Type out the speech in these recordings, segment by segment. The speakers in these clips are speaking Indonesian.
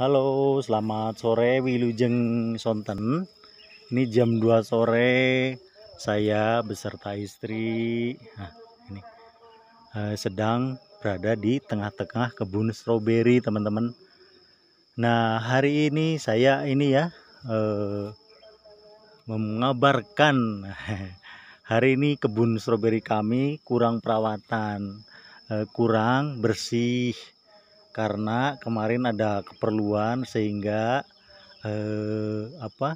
Halo, selamat sore Wilujeng Sonten. Ini jam 2 sore saya beserta istri nah, ini uh, sedang berada di tengah-tengah kebun stroberi, teman-teman. Nah, hari ini saya ini ya uh, mengabarkan hari ini kebun stroberi kami kurang perawatan, uh, kurang bersih karena kemarin ada keperluan sehingga eh, apa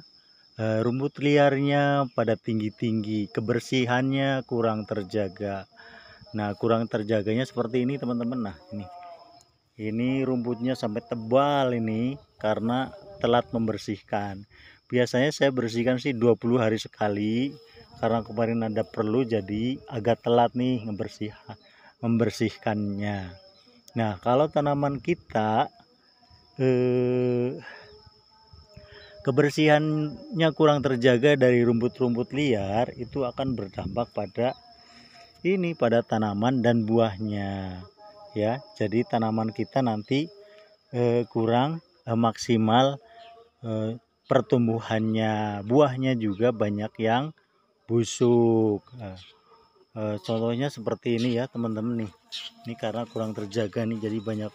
eh, rumput liarnya pada tinggi-tinggi kebersihannya kurang terjaga nah kurang terjaganya seperti ini teman-teman nah ini ini rumputnya sampai tebal ini karena telat membersihkan biasanya saya bersihkan sih 20 hari sekali karena kemarin ada perlu jadi agak telat nih membersih membersihkannya Nah, kalau tanaman kita eh, kebersihannya kurang terjaga dari rumput-rumput liar, itu akan berdampak pada ini pada tanaman dan buahnya. Ya, jadi tanaman kita nanti eh, kurang eh, maksimal eh, pertumbuhannya, buahnya juga banyak yang busuk. Eh e, contohnya seperti ini ya teman-teman nih ini karena kurang terjaga nih jadi banyak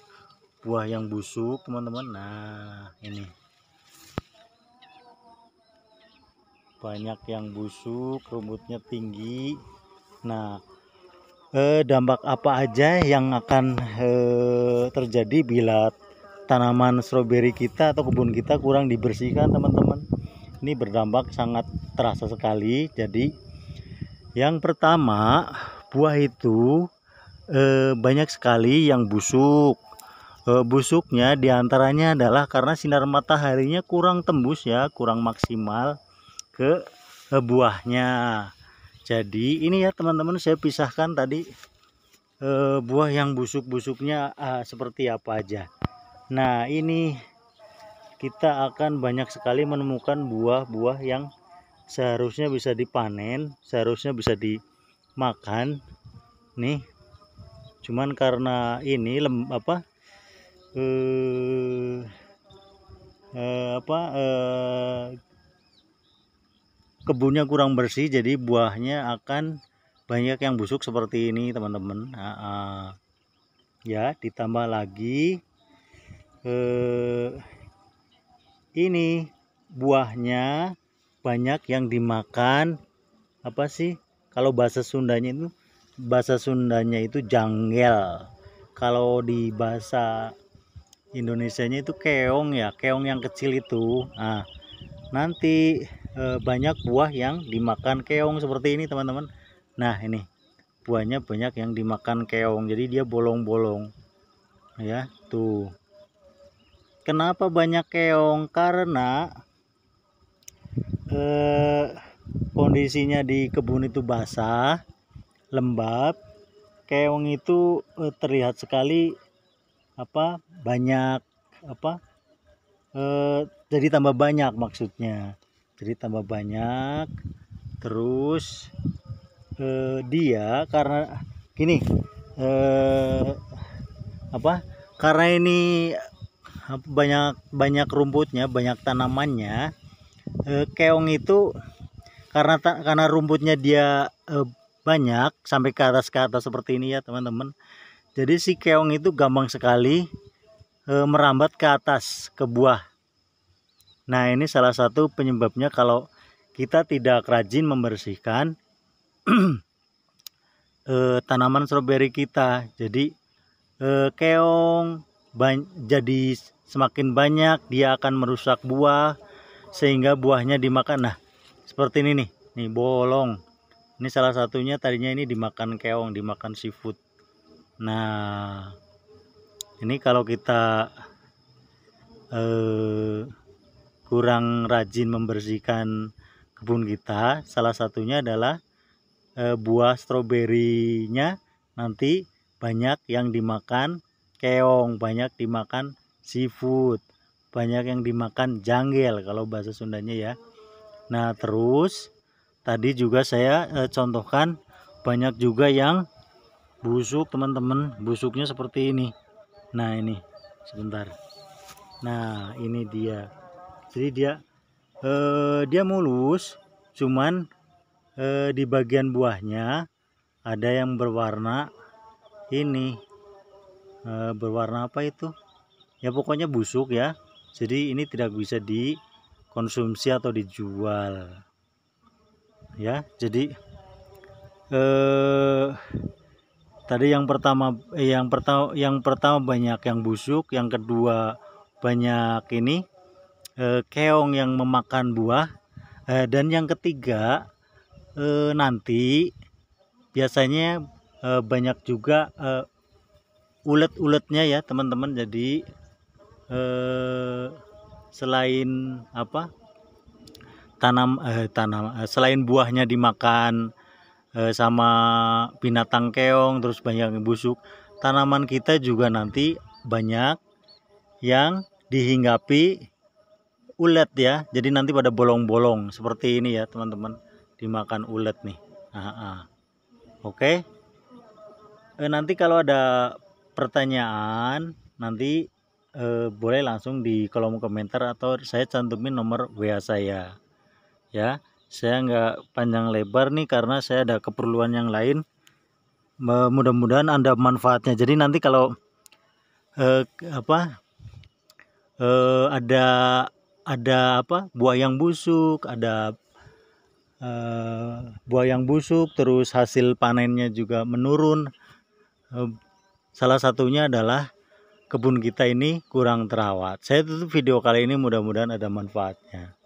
buah yang busuk teman-teman nah ini banyak yang busuk rumputnya tinggi nah e, dampak apa aja yang akan e, terjadi bila tanaman stroberi kita atau kebun kita kurang dibersihkan teman-teman ini berdampak sangat terasa sekali jadi yang pertama, buah itu e, banyak sekali yang busuk. E, busuknya diantaranya adalah karena sinar mataharinya kurang tembus ya, kurang maksimal ke e, buahnya. Jadi ini ya teman-teman saya pisahkan tadi e, buah yang busuk-busuknya e, seperti apa aja. Nah ini kita akan banyak sekali menemukan buah-buah yang seharusnya bisa dipanen seharusnya bisa dimakan nih cuman karena ini lem apa eh, eh apa eh, kebunnya kurang bersih jadi buahnya akan banyak yang busuk seperti ini teman-teman nah, ya ditambah lagi eh, ini buahnya banyak yang dimakan apa sih kalau bahasa Sundanya itu bahasa Sundanya itu janggel kalau di bahasa Indonesianya itu keong ya keong yang kecil itu nah nanti e, banyak buah yang dimakan keong seperti ini teman-teman nah ini buahnya banyak yang dimakan keong jadi dia bolong-bolong ya tuh kenapa banyak keong karena eh, kondisinya di kebun itu basah, lembab, keong itu eh, terlihat sekali apa banyak apa eh, jadi tambah banyak maksudnya, jadi tambah banyak. Terus eh, dia karena gini eh, apa karena ini eh, banyak banyak rumputnya banyak tanamannya Eh, keong itu karena karena rumputnya dia eh, banyak sampai ke atas ke atas seperti ini ya teman-teman. Jadi si keong itu gampang sekali eh, merambat ke atas ke buah. Nah ini salah satu penyebabnya kalau kita tidak rajin membersihkan eh, tanaman stroberi kita. Jadi eh, keong jadi semakin banyak dia akan merusak buah sehingga buahnya dimakan nah seperti ini nih nih bolong ini salah satunya tadinya ini dimakan keong dimakan seafood nah ini kalau kita eh, kurang rajin membersihkan kebun kita salah satunya adalah eh, buah stroberinya nanti banyak yang dimakan keong banyak dimakan seafood banyak yang dimakan janggel kalau bahasa Sundanya ya nah terus tadi juga saya e, contohkan banyak juga yang busuk teman-teman busuknya seperti ini nah ini sebentar nah ini dia jadi dia eh, dia mulus cuman eh, di bagian buahnya ada yang berwarna ini eh, berwarna apa itu ya pokoknya busuk ya jadi ini tidak bisa dikonsumsi atau dijual ya jadi eh, tadi yang pertama eh, yang pertama yang pertama banyak yang busuk yang kedua banyak ini eh, keong yang memakan buah eh, dan yang ketiga eh, nanti biasanya eh, banyak juga eh, ulet-uletnya ya teman-teman jadi eh, selain apa tanam eh, tanam eh, selain buahnya dimakan eh, sama binatang keong terus banyak yang busuk tanaman kita juga nanti banyak yang dihinggapi ulet ya jadi nanti pada bolong-bolong seperti ini ya teman-teman dimakan ulet nih Aha. Ah, ah. oke eh, nanti kalau ada pertanyaan nanti eh, boleh langsung di kolom komentar atau saya cantumin nomor WA saya ya saya nggak panjang lebar nih karena saya ada keperluan yang lain mudah-mudahan anda manfaatnya jadi nanti kalau eh, apa eh, ada ada apa buah yang busuk ada Uh, buah yang busuk terus hasil panennya juga menurun uh, salah satunya adalah kebun kita ini kurang terawat. Saya tutup video kali ini mudah-mudahan ada manfaatnya.